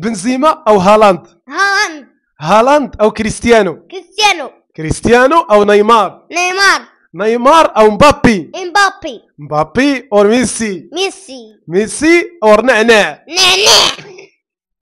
بنزيما او هالاند هالاند هالاند او كريستيانو كريستيانو كريستيانو او نيمار نيمار نيمار او مبابي مبابي مبابي او ميسي ميسي ميسي او نعناع نعناع